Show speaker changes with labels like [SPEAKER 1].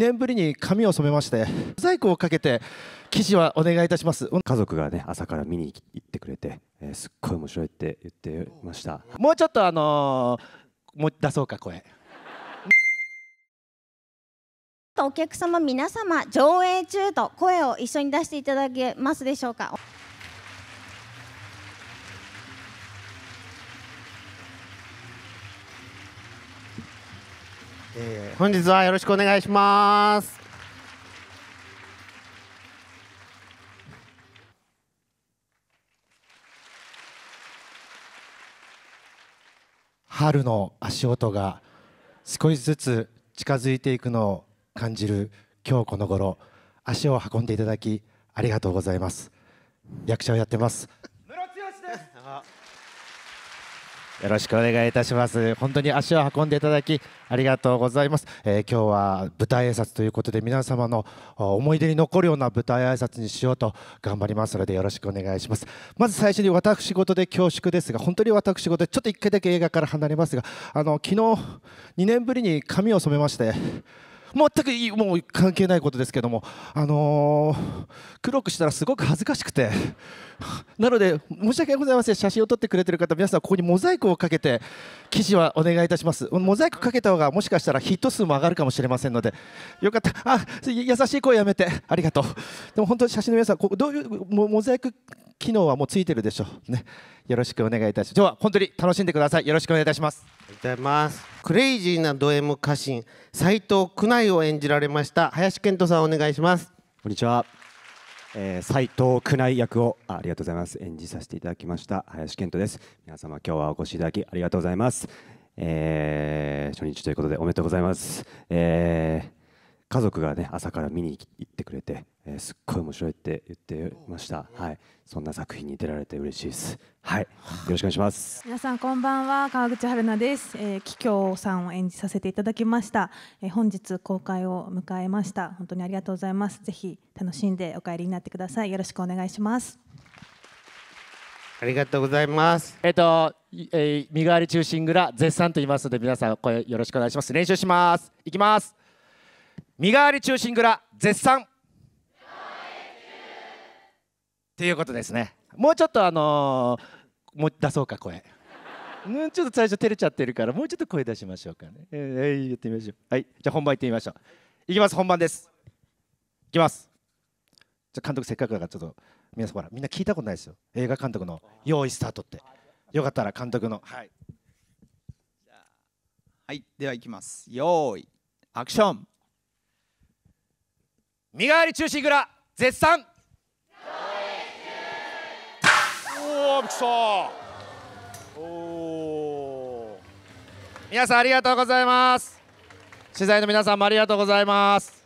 [SPEAKER 1] 2年ぶりに髪を染めまして在庫をかけて記事はお願いいたします家族が
[SPEAKER 2] ね朝から見に行ってくれて、えー、すっごい面白いって言ってました
[SPEAKER 1] もうちょっとあのー、もう出そうか声お客様皆様上映中と声を一緒に出していただけますでしょうかえー、本日はよろしくお願いします。春の足音が少しずつ近づいていくのを感じる今日この頃足を運んでいただきありがとうございます役者をやってます室剛ですよろしくお願いいたします。本当に足を運んでいただきありがとうございます。えー、今日は舞台挨拶ということで皆様の思い出に残るような舞台挨拶にしようと頑張りますのでよろしくお願いします。まず最初に私事で恐縮ですが、本当に私事でちょっと1回だけ映画から離れますが、あの昨日2年ぶりに髪を染めまして。全くいいもう関係ないことですけども、あのー、黒くしたらすごく恥ずかしくて、なので、申し訳ございません、写真を撮ってくれてる方、皆さん、ここにモザイクをかけて、記事はお願いいたします。モザイクかけた方が、もしかしたらヒット数も上がるかもしれませんので、よかった、あ優しい声やめて、ありがとう。でも本当に写真の皆さん、こどういうモザイク機能はもうついてるでしょうね。よろしくお願いいたします。今日は本当に楽しんでください。よろしくお願いいたします。ありがとうございますクレイジーなド M 家臣斎藤久内を演じられま
[SPEAKER 2] した林健人さんお願いしますこんにちはえー、斉藤久内役をありがとうございます演じさせていただきました林健人です皆様今日はお越しいただきありがとうございます、えー、初日ということでおめでとうございます、えー家族がね朝から見に行ってくれて、えー、すっごい面白いって言ってましたはいそんな作品に出られて嬉しいですはいよろしくお願いします皆さんこんばんは川口春奈です、えー、キさんを演じさせていただきました、えー、本日公開を迎えました本当にありがとうございますぜひ楽しんでお帰りになってくださいよろしくお願いします
[SPEAKER 1] ありがとうございます。えっ、ー、と、えー、身代わり中心蔵絶賛と言いますので皆さんこれよろしくお願いします。練習します。いきます。身代わり中心蔵絶賛っていうことですねもうちょっとあのー、もう出そうか声うんちょっと最初照れちゃってるからもうちょっと声出しましょうかねえー、えー、やってみましょうはいじゃあ本番いってみましょういきます本番ですいきますじゃあ監督せっかくだからちょっと皆さんほらみんな聞いたことないですよ映画監督の「用意スタート」ってよかったら監督のはいはいではいきます用意アクション身代わり中止いくら絶賛おおびっくりお皆さんありがとうございます取材の皆さんもありがとうございます